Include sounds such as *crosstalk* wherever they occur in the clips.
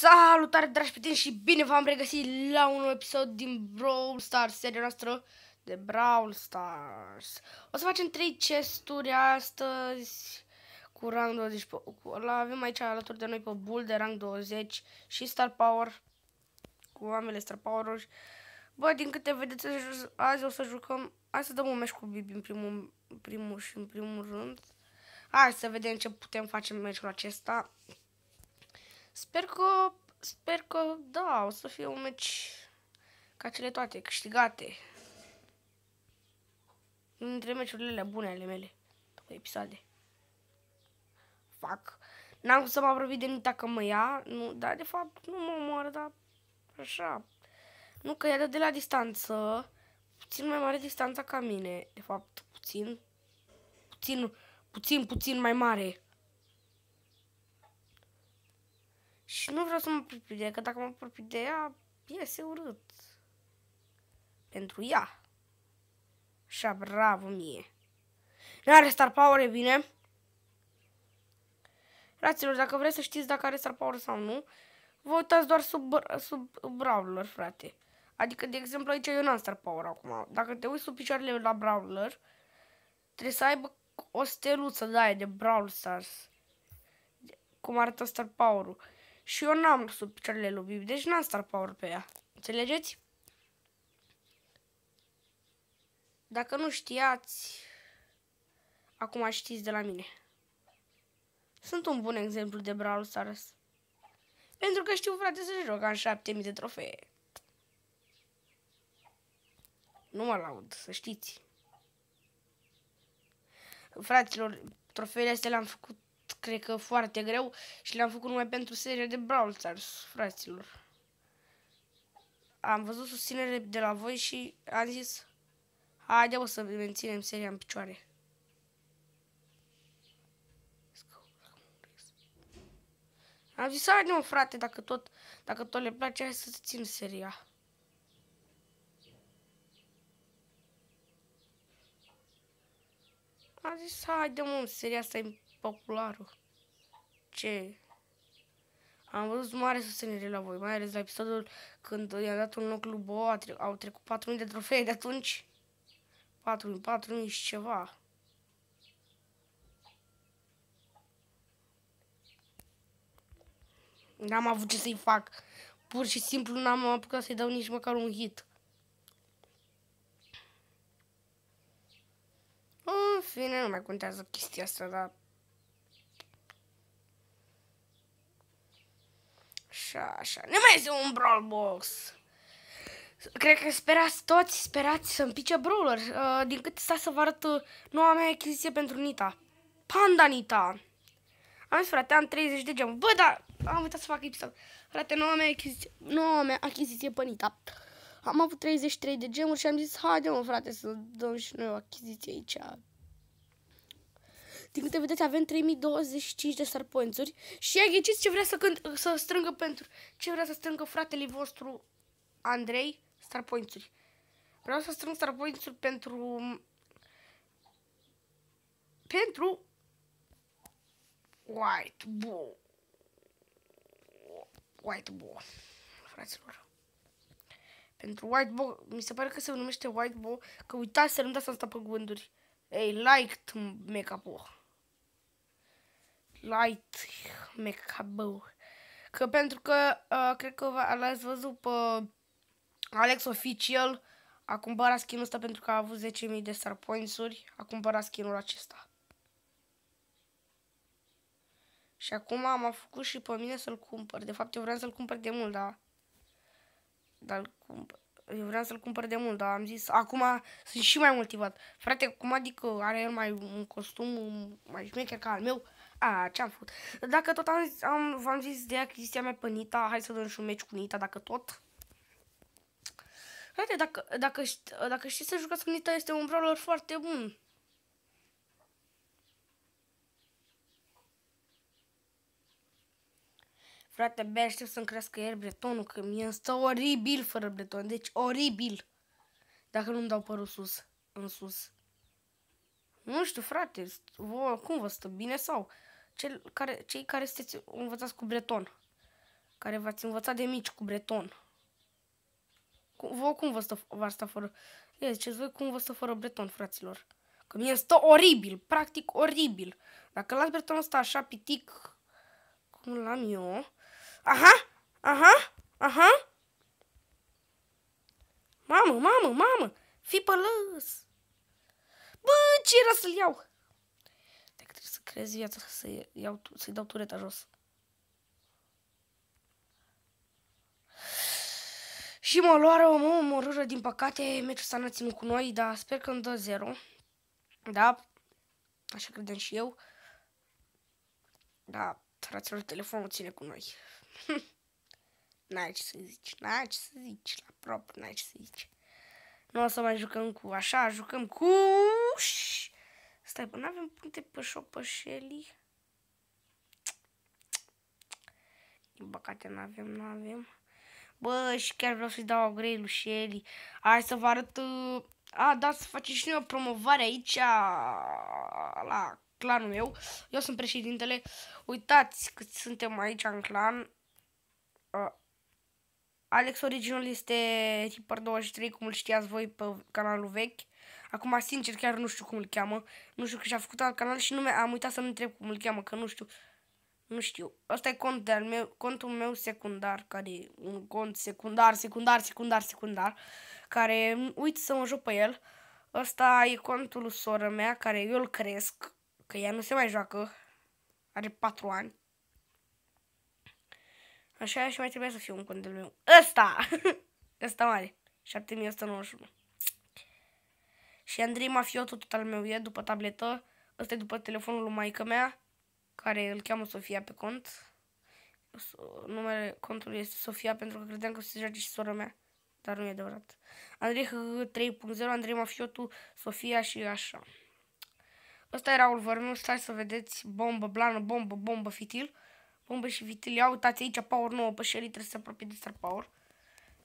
Salutare dragi prieteni și bine v-am regăsit la un episod din Brawl Stars, seria noastră de Brawl Stars. O să facem 3 chesturi astăzi cu rang 20, la avem aici alături de noi pe Bull de rang 20 și Star Power cu ambele Star Power-uri. Bă, din câte vedeți, azi o să jucăm, hai să dăm un meci cu Bibi în primul, primul și în primul rând. Hai să vedem ce putem face în meciul acesta. Sper că, sper că, da, o să fie un meci ca cele toate, câștigate. Unul dintre meciurile bune ale mele, după episoade. Fac. N-am să mă apropii de Nita că mă ia, nu, dar de fapt nu mă omoară, dar așa. Nu, că ea dă de la distanță, puțin mai mare distanța ca mine, de fapt, puțin, puțin, puțin, puțin mai mare. Și nu vreau să mă apropii de ea, că dacă mă apropii de ea, iese urât. Pentru ea. Așa, bravo mie. Nu are star power, e bine. Fraților, dacă vreți să știți dacă are star power sau nu, vă uitați doar sub, sub brawler, frate. Adică, de exemplu, aici eu n-am star power acum. Dacă te uiți sub picioarele la brawler, trebuie să aibă o steluță de aia de Brawl Stars. Cum arată star power-ul și eu n-am sub picioarele lui Bibi, deci n-am star power pe ea. Înțelegeți? Dacă nu știați, acum știți de la mine. Sunt un bun exemplu de Brawl Stars. Pentru că știu, frate, să joc am 7000 de trofee. Nu mă laud, să știți. Fraților, trofeele astea le-am făcut cred că foarte greu și le-am făcut numai pentru seria de Brawl Stars, fraților. Am văzut susținere de la voi și am zis, haide o să menținem seria în picioare. Am zis, haide mă frate, dacă tot, dacă tot le place, hai să țin seria. Am zis, haide mă, seria asta e popularul. Ce? Am văzut mare susținere la voi, mai ales la episodul când i-am dat un loc lui Boa, tre au trecut 4.000 de trofee de atunci. 4.000, 4.000 și ceva. N-am avut ce să-i fac. Pur și simplu n-am apucat să-i dau nici măcar un hit. În fine, nu mai contează chestia asta, dar Așa, așa. Nu mai este un brawl box. Cred că sperați toți, sperați să împice brawler. Uh, din câte sta să vă arăt uh, noua mea achiziție pentru Nita. Panda Nita. Am zis, frate, am 30 de gemuri. Bă, dar am uitat să fac lipsă. Frate, noua mea achiziție, noua mea achiziție pe Nita. Am avut 33 de gemuri și am zis, haide mă, frate, să dăm și noi o achiziție aici. Din câte vedeți, avem 3025 de star points-uri. Și ia ghiciți ce vrea să, cânt, să strângă pentru... Ce vrea să strângă fratele vostru, Andrei, star points-uri. Vreau să strâng star points-uri pentru... Pentru... White Bull. White Bull, fraților pentru White Bow, mi se pare că se numește White Bow, că uitați să nu dați asta pe gânduri. Ei, like, mecapo. Light Mecabău. Că pentru că uh, cred că l-ați văzut pe uh, Alex Oficial a cumpărat skinul ăsta pentru că a avut 10.000 de star points-uri, a cumpărat skinul acesta. Și acum am a făcut și pe mine să-l cumpăr. De fapt, eu vreau să-l cumpăr de mult, dar... Dar cumpăr. Eu vreau să-l cumpăr de mult, dar am zis, acum sunt și mai motivat. Frate, cum adică are el mai un costum mai șmecher ca al meu? A, ce-am făcut? Dacă tot am, am v-am zis de achiziția mea pe Nita, hai să dăm și un meci cu Nita, dacă tot. Frate, dacă, dacă, dacă știi să jucați cu Nita, este un brawler foarte bun. Frate, abia aștept să-mi crească ieri bretonul, că mi-e stă oribil fără breton. Deci, oribil. Dacă nu-mi dau părul sus, în sus. Nu știu, frate, vă, cum vă stă, bine sau? cel care, cei care sunteți învățați cu breton, care v-ați învățat de mici cu breton. Cum, vă cum vă stă, vă stă fără... Ia ziceți voi cum vă stă fără breton, fraților. Că mie stă oribil, practic oribil. Dacă las bretonul ăsta așa pitic, cum l-am eu... Aha, aha, aha! Mamă, mamă, mamă! Fii pălăs! Bă, ce era să-l iau? Crezi viața să-i iau, să dau tureta jos. Și mă luară o mă omorâră, din păcate, meciul ăsta n-a ținut cu noi, dar sper că îmi dă 0. Da, așa credem și eu. Da, fraților, telefonul ține cu noi. *laughs* n-ai ce să zici, n-ai ce să zici, la propriu n-ai ce să zici. Nu o să mai jucăm cu așa, jucăm cu... Stai, până avem puncte pe șopășelii. Din păcate n-avem, n-avem. Bă, și chiar vreau să-i dau upgrade lui Shelly. Hai să vă arăt... Uh, a, da, să facem și noi o promovare aici la clanul meu. Eu sunt președintele. Uitați cât suntem aici în clan. Uh, Alex Original este tipar 23, cum îl știați voi pe canalul vechi. Acum, sincer, chiar nu știu cum îl cheamă. Nu știu că și-a făcut alt canal și nu mi am uitat să-l întreb cum îl cheamă, că nu știu. Nu știu. Asta e cont al meu, contul meu secundar, care e un cont secundar, secundar, secundar, secundar, care uit să mă joc pe el. Asta e contul lui sora mea, care eu îl cresc, că ea nu se mai joacă. Are 4 ani. Așa și mai trebuie să fiu un cont al meu. Ăsta! *laughs* Ăsta mare. 7191. Și Andrei Mafiotu, tot al meu e, după tabletă. Ăsta e după telefonul lui maică mea, care îl cheamă Sofia pe cont. Numele contului este Sofia pentru că credeam că se joace și sora mea. Dar nu e adevărat. Andrei 3.0, Andrei Mafiotu, Sofia și așa. Ăsta era Ulvernu, stai să vedeți, bombă, blană, bombă, bombă, fitil. Bombă și fitil, ia uitați aici, power 9 pe trebuie să se apropie de Star Power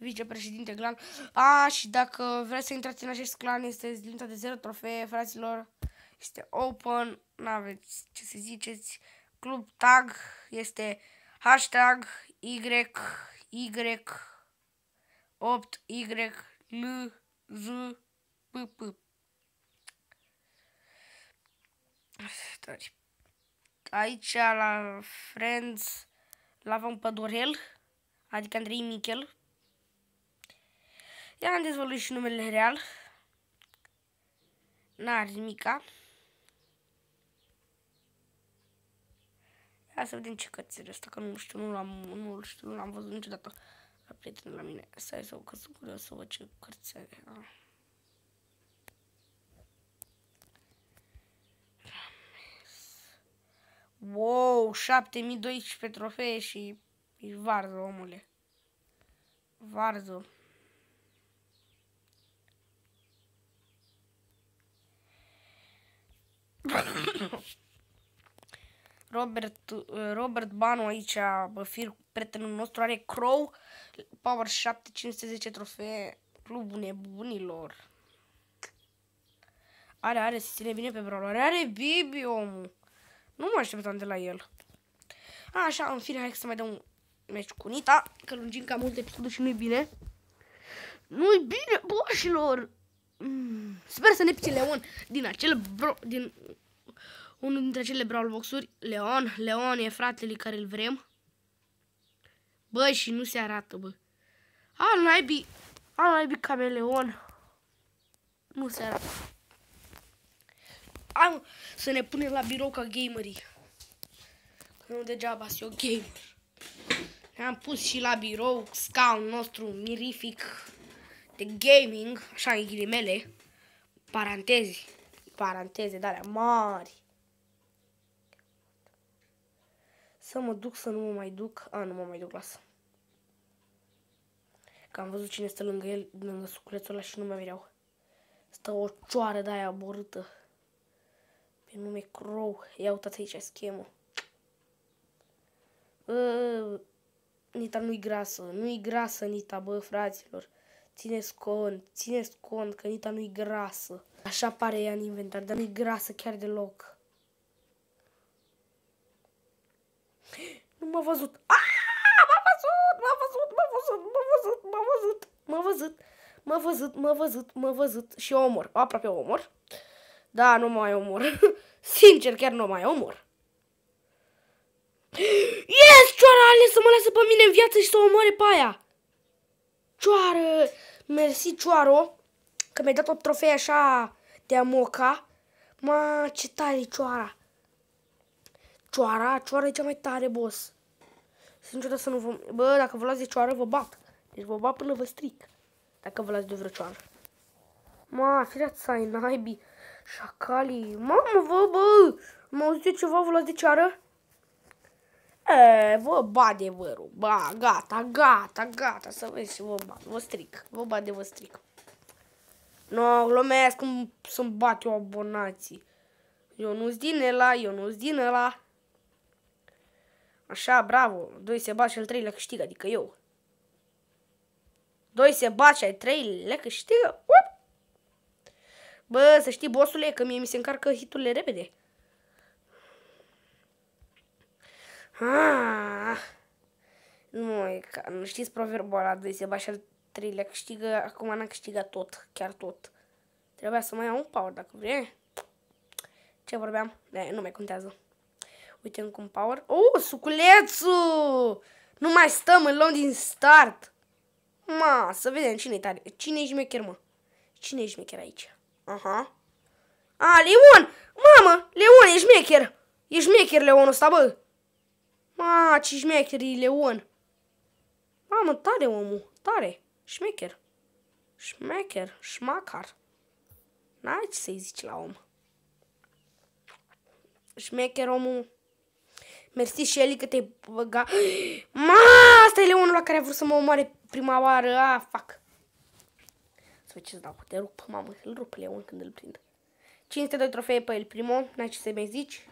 vicepreședinte clan. A, și dacă vreți să intrați în acest clan, este limita de 0 trofee, fraților. Este open, n-aveți ce să ziceți. Club tag este hashtag Y, Y, 8, Y, N, Z, P, P. Aici la Friends la un pădurel, adică Andrei Michel, I-am dezvăluit și numele real. N-are nimica. Hai să vedem ce cățel este că nu știu, nu l-am nu știu, nu l-am văzut niciodată la prietenul la mine. Stai să că sunt curios să văd ce cățel are. Wow, 7012 trofee și, și varză, omule. Varză. *coughs* Robert, uh, Robert Banu aici, bă, fir, prietenul nostru, are Crow, Power 7, 510 trofee, clubul nebunilor. Are, are, se ține bine pe brawler. Are Bibi, omul. Nu mă așteptam de la el. A, așa, în fine, hai să mai dăm un meci cu Nita, că lungim cam multe episodul și nu-i bine. Nu-i bine, boșilor! Mm, sper să ne pice Leon din acel bro... din unul dintre cele brawl boxuri, Leon. Leon e fratele care îl vrem. Băi și nu se arată, bă. A, naibii, a, naibii cameleon. Nu se arată. Am să ne punem la birou ca gamerii. Nu degeaba sunt eu gamer. Ne-am pus și la birou scaunul nostru mirific de gaming, așa în ghilimele, paranteze, paranteze de alea mari. Să mă duc, să nu mă mai duc. A, nu mă mai duc, lasă. Că am văzut cine stă lângă el, lângă suculețul ăla și nu mă mireau. Stă o cioară de-aia aborâtă. Pe nume Crow. Ia uitați aici schemă. Bă, Nita nu-i grasă. Nu-i grasă Nita, bă, fraților. Țineți cont, țineți cont că Nita nu-i grasă. Așa pare ea în inventar, dar nu-i grasă chiar deloc. m-a văzut. M-a văzut, m-a văzut, m-a văzut, m-a văzut, m-a văzut, m-a văzut, m-a văzut, m-a văzut, m-a văzut și omor. Aproape omor. Da, nu mai omor. *laughs* Sincer, chiar nu mai omor. Yes, cioara a ales să mă lasă pe mine în viață și să o omoare pe aia. Cioară, mersi cioaro, că mi-ai dat o trofee așa de amoca. Ma, ce tare cioara. Cioara, cioara e cea mai tare, boss sincer să nu vă... Bă, dacă vă luați de cioară, vă bat. Deci vă bat până vă stric. Dacă vă luați de vreo cioară. Ma, fireați ai naibii. Șacalii. Mamă, vă, bă! Mă auzi eu ceva, vă luați de ceară? E, vă bat de vărul. Ba, gata, gata, gata. Să vezi și vă bat. Vă stric. Vă bat de vă stric. Nu, no, glumesc cum să-mi bat eu abonații. Eu nu-s din ăla, eu nu-s din ăla. Așa, bravo. Doi se bat și al treilea câștigă, adică eu. Doi se bat și al treilea câștigă. Uop! Bă, să știi, bossule, că mie mi se încarcă hiturile repede. Ah! nu, e ca, nu știți proverbul ăla, doi se bat și al treilea câștigă, acum n-am câștigat tot, chiar tot. Trebuia să mai iau un power dacă vrei. Ce vorbeam? Ne nu mai contează. Uite cum power. Oh, suculețu! Nu mai stăm, îl luăm din start. Ma, să vedem cine e tare. Cine e șmecher, mă? Cine e șmecher aici? Aha. A, Leon! Mamă, Leon, e șmecher! E șmecher Leonul ăsta, bă! Ma, ce șmecher e Leon! Mamă, tare omul, tare! Șmecher! Șmecher, șmacar! N-ai ce să-i zici la om. Șmecher omul... Mersi, și eli că te-ai băga. *gasps* Ma, asta e leonul la care a vrut să mă omoare prima oară. Ah, fac. Să văd ce să dau. Te rup, mamă, îl rup leon când îl prind. de trofee pe el primo. N-ai ce să mai zici.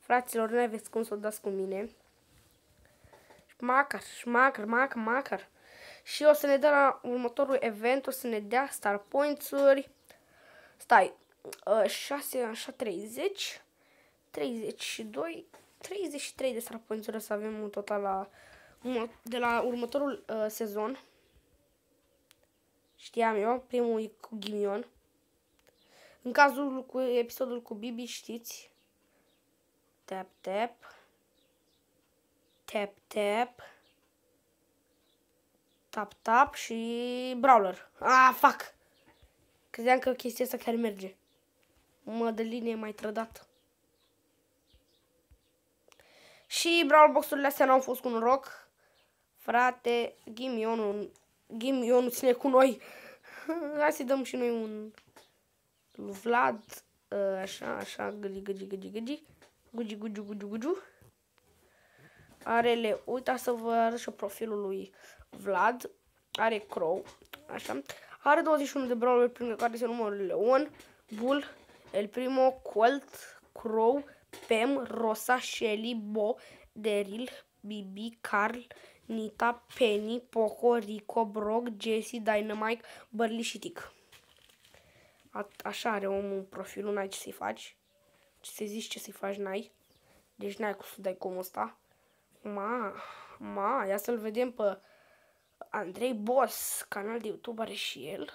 Fraților, nu aveți cum să o dați cu mine. Macar, macar, macar, macar. Și o să ne dă la următorul event, o să ne dea star points-uri. Stai, 6, uh, așa, 30, 32, 33 de sarponțuri o să avem în total la, de la următorul uh, sezon. Știam eu, primul e cu ghimion. În cazul cu episodul cu Bibi știți. Tap, tap. Tap, tap. Tap, tap și Brawler. Ah, fac! Credeam că chestia asta chiar merge. Mădăline e mai trădat. Și brawl Box-urile astea n-au fost cu un roc. Frate, gimionul, gimionul ține cu noi. *laughs* Hai să dăm și noi un Vlad. Ă, așa, așa, gâdi, gâdi, gâdi, gâdi. Gugi, gugi, gugi, gugi. Are le, uita să vă arăt și profilul lui Vlad. Are Crow, așa. Are 21 de brawler prin care se numără Leon, Bull, El Primo, Colt, Crow, Pem, Rosa, Shelly, Bo, Deril, Bibi, Carl, Nita, Penny, Poco, Rico, Brock, Jesse, Dynamite, Burly și Tic. A așa are omul profilul, n-ai ce să-i faci. Ce să zici ce să-i faci, n-ai. Deci n-ai cum să dai cum ăsta. Ma, ma, ia să-l vedem pe Andrei Boss, canal de YouTube are și el.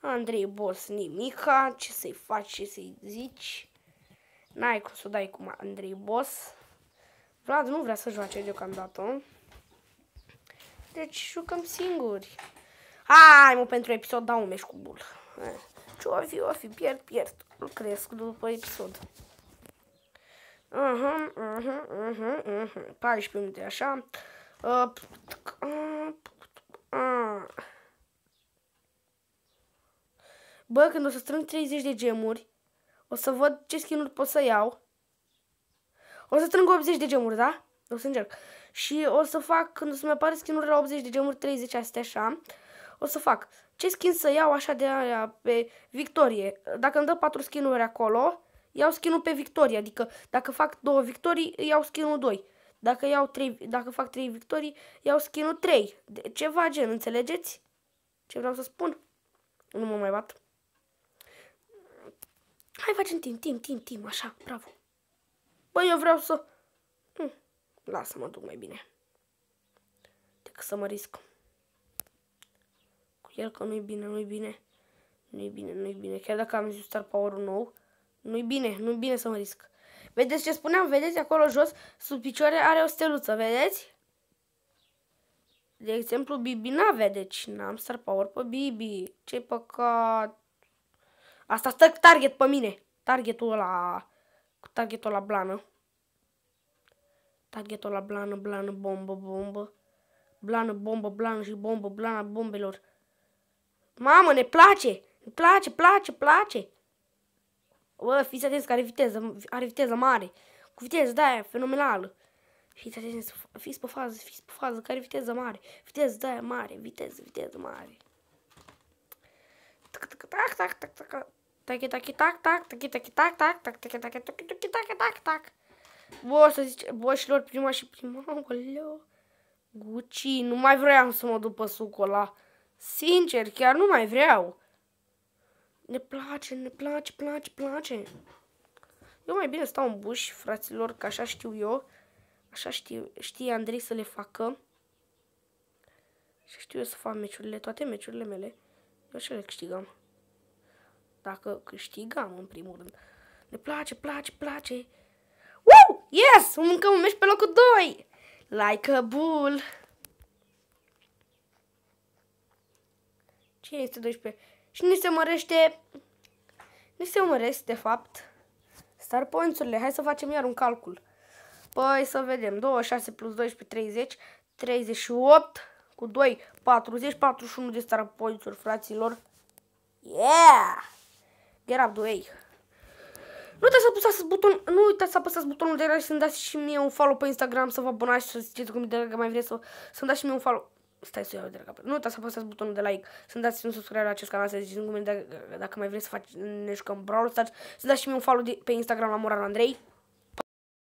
Andrei Boss nimica, ce să-i faci, ce să-i zici. N-ai cum să dai cu Andrei Boss. Vlad nu vrea să joace deocamdată. Deci jucăm singuri. Hai, mă, pentru episod dau un meci cu bul. Eh, ce o fi, o fi, pierd, pierd. Îl cresc după episod. Uh-huh, uh-huh, uh-huh, uh-huh. 14 minute, așa. Eh, Bă, când o să strâng 30 de gemuri, o să văd ce skin-uri pot să iau. O să strâng 80 de gemuri, da? O să încerc. Și o să fac, când o să-mi apare skin la 80 de gemuri, 30 astea așa, o să fac ce skin să iau așa de aia pe victorie. Dacă îmi dă 4 skin-uri acolo, iau skin pe victorie. Adică dacă fac 2 victorii, iau skin 2. Dacă, iau 3, dacă fac 3 victorii, iau skin 3. De, ceva gen, înțelegeți? Ce vreau să spun? Nu mă mai bat. Hai facem timp, timp, timp, timp, așa, bravo. Băi, eu vreau să... Hm, lasă-mă, duc mai bine. Decât să mă risc. Cu el că nu-i bine, nu-i bine. Nu-i bine, nu-i bine. Chiar dacă am zis Star Power nou, nu-i bine, nu-i bine să mă risc. Vedeți ce spuneam? Vedeți acolo jos? Sub picioare are o steluță, vedeți? De exemplu, Bibi n-avea, deci n-am Star Power pe Bibi. Ce păcat! Asta stă target pe mine. Targetul ăla... Targetul la blană. Targetul la blană, blană, bombă, bombă. Blană, bombă, blană și bombă, blana bombelor. Mamă, ne place! Ne place, place, place! Bă, fiți atenți că are viteză, are viteză mare. Cu viteză de-aia, fenomenală. Fiți atenți, fiți pe fază, fiți pe fază, care viteză mare. Viteză de-aia mare, viteză, viteză mare. Tac, tac, tac, tac, tac, tac taki taki tak tak taki taki tak tak tak taki taki taki taki tak tak Bă, să zice, boșilor, prima și prima, oleo. Gucci, nu mai vreau să mă duc pe sucul ăla. Sincer, chiar nu mai vreau. Ne place, ne place, place, place. Eu mai bine stau în buș, fraților, că așa știu eu. Așa știu, știe Andrei să le facă. Și știu eu să fac meciurile, toate meciurile mele. Eu așa le câștigam dacă câștigam în primul rând. Ne place, place, place. Woo! Yes! Încă un meci pe locul 2! Like a bull! Ce este 12? Și ne se mărește... Ne se mărește, de fapt, star points-urile. Hai să facem iar un calcul. Păi să vedem. 26 plus 12, 30, 38 cu 2, 40, 41 de star points fraților. Yeah! Get up the way. Nu uitați să apăsați buton, nu uitați să apăsați butonul de like și să-mi dați și mie un follow pe Instagram, să vă abonați și să ziceți cum de dragă mai vreți să, să-mi dați și mie un follow. Stai să iau de dragă. Nu uitați să apăsați butonul de like, să-mi dați și un subscribe la acest canal, să ziceți cum de, dacă mai vreți să faci, ne jucăm Brawl Stars, să dați și mie un follow de, pe Instagram la Moran Andrei.